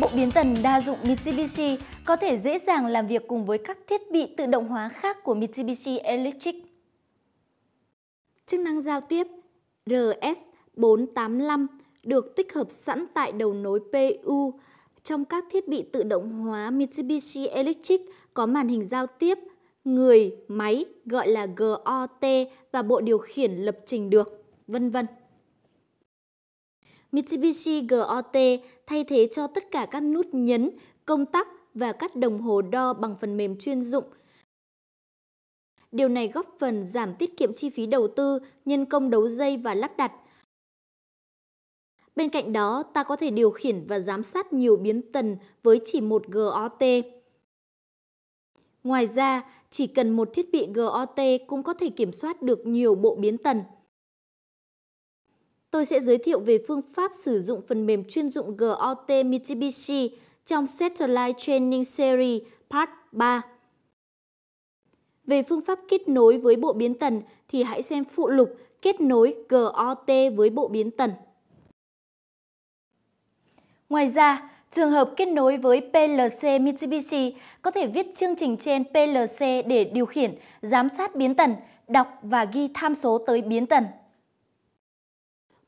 Bộ biến tần đa dụng Mitsubishi có thể dễ dàng làm việc cùng với các thiết bị tự động hóa khác của Mitsubishi Electric. Chức năng giao tiếp RS485 được tích hợp sẵn tại đầu nối PU trong các thiết bị tự động hóa Mitsubishi Electric có màn hình giao tiếp người, máy gọi là GOT và bộ điều khiển lập trình được, vân vân. Mitsubishi GOT thay thế cho tất cả các nút nhấn, công tắc và các đồng hồ đo bằng phần mềm chuyên dụng. Điều này góp phần giảm tiết kiệm chi phí đầu tư, nhân công đấu dây và lắp đặt. Bên cạnh đó, ta có thể điều khiển và giám sát nhiều biến tần với chỉ một GOT. Ngoài ra, chỉ cần một thiết bị GOT cũng có thể kiểm soát được nhiều bộ biến tần tôi sẽ giới thiệu về phương pháp sử dụng phần mềm chuyên dụng GOT Mitsubishi trong Satellite Training Series Part 3. Về phương pháp kết nối với bộ biến tần thì hãy xem phụ lục kết nối GOT với bộ biến tần. Ngoài ra, trường hợp kết nối với PLC Mitsubishi có thể viết chương trình trên PLC để điều khiển, giám sát biến tần, đọc và ghi tham số tới biến tần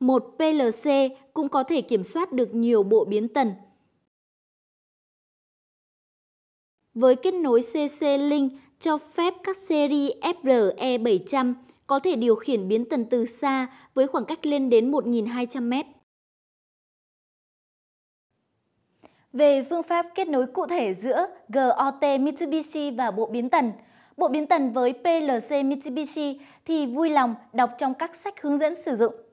một PLC cũng có thể kiểm soát được nhiều bộ biến tần. Với kết nối CC-Link cho phép các series FRE700 có thể điều khiển biến tần từ xa với khoảng cách lên đến 1.200 mét. Về phương pháp kết nối cụ thể giữa GOT Mitsubishi và bộ biến tần, bộ biến tần với PLC Mitsubishi thì vui lòng đọc trong các sách hướng dẫn sử dụng.